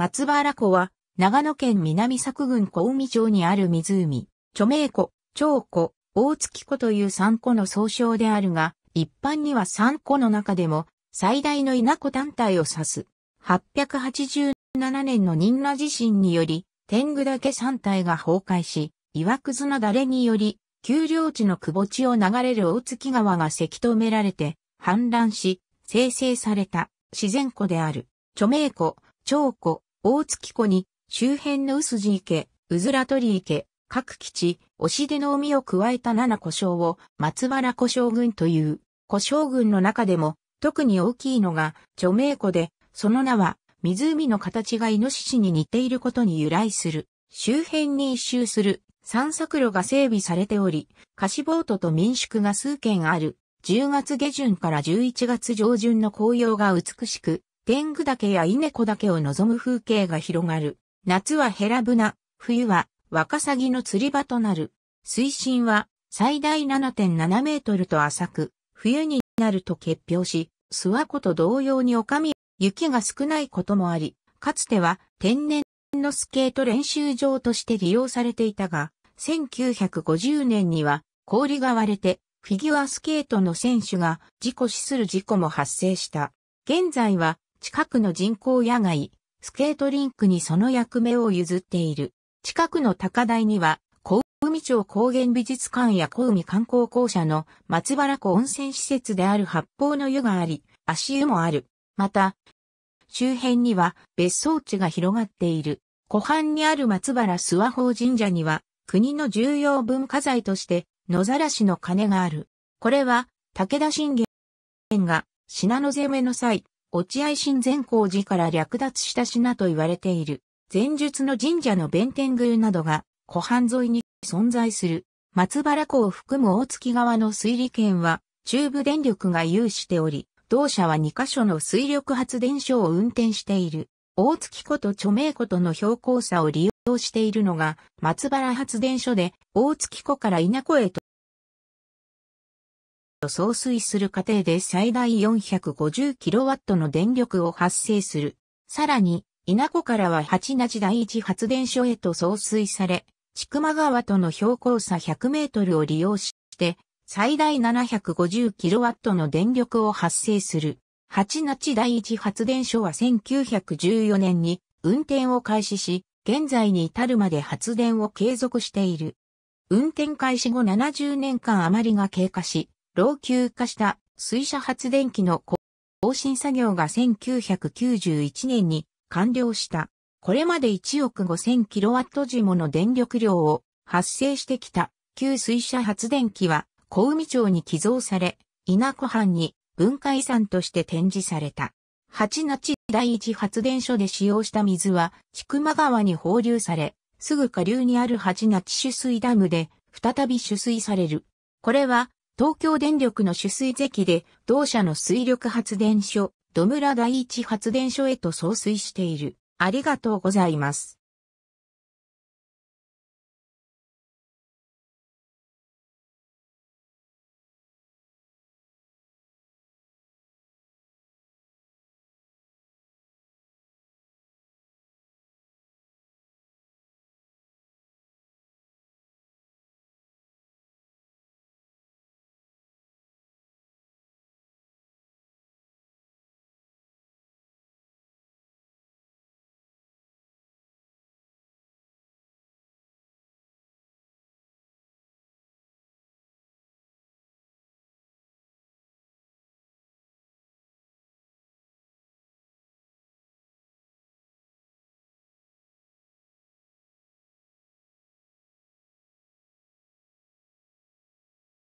松原湖は、長野県南作郡小海町にある湖、著名湖、長湖、大月湖という三湖の総称であるが、一般には三湖の中でも、最大の稲湖団体を指す。887年の忍羅地震により、天狗岳山体が崩壊し、岩屑のだれにより、丘陵地の窪地を流れる大月川がせき止められて、氾濫し、生成された自然湖である。著名湖、長湖、大月湖に、周辺の薄地池、うずら鳥池、各基地、押出の海を加えた七古生を松原古生群という、古生群の中でも特に大きいのが著名湖で、その名は湖の形がイノシシに似ていることに由来する。周辺に一周する散策路が整備されており、貸しボートと民宿が数軒ある。10月下旬から11月上旬の紅葉が美しく、天狗岳や稲子岳を望む風景が広がる。夏はヘラブナ、冬はワカサギの釣り場となる。水深は最大7.7メートルと浅く、冬になると結氷し、諏訪湖と同様におかみ、雪が少ないこともあり、かつては天然のスケート練習場として利用されていたが、1950年には氷が割れてフィギュアスケートの選手が事故死する事故も発生した。現在は近くの人工野外、スケートリンクにその役目を譲っている。近くの高台には、小海町高原美術館や小海観光公社の松原湖温泉施設である八方の湯があり、足湯もある。また、周辺には別荘地が広がっている。湖畔にある松原諏訪法神社には、国の重要文化財として、野ざらしの鐘がある。これは、武田信玄が信濃攻めの際、落合新善光寺から略奪した品と言われている、前述の神社の弁天宮などが、湖畔沿いに存在する、松原湖を含む大月川の水利圏は、中部電力が有しており、同社は2カ所の水力発電所を運転している。大月湖と著名湖との標高差を利用しているのが松原発電所で、大月湖から稲湖へと送水する過程で最大 450kW の電力を発生する。さらに、稲子からは八名地第一発電所へと送水され、千曲川との標高差100メートルを利用して、最大 750kW の電力を発生する。八名地第一発電所は1914年に運転を開始し、現在に至るまで発電を継続している。運転開始後70年間余りが経過し、老朽化した水車発電機の更新作業が1991年に完了した。これまで1億 5000kW 時もの電力量を発生してきた旧水車発電機は小海町に寄贈され、稲子藩に文化遺産として展示された。八那地第一発電所で使用した水は、千曲川に放流され、すぐ下流にある八那地取水ダムで、再び取水される。これは、東京電力の取水堰で同社の水力発電所、土村第一発電所へと送水している。ありがとうございます。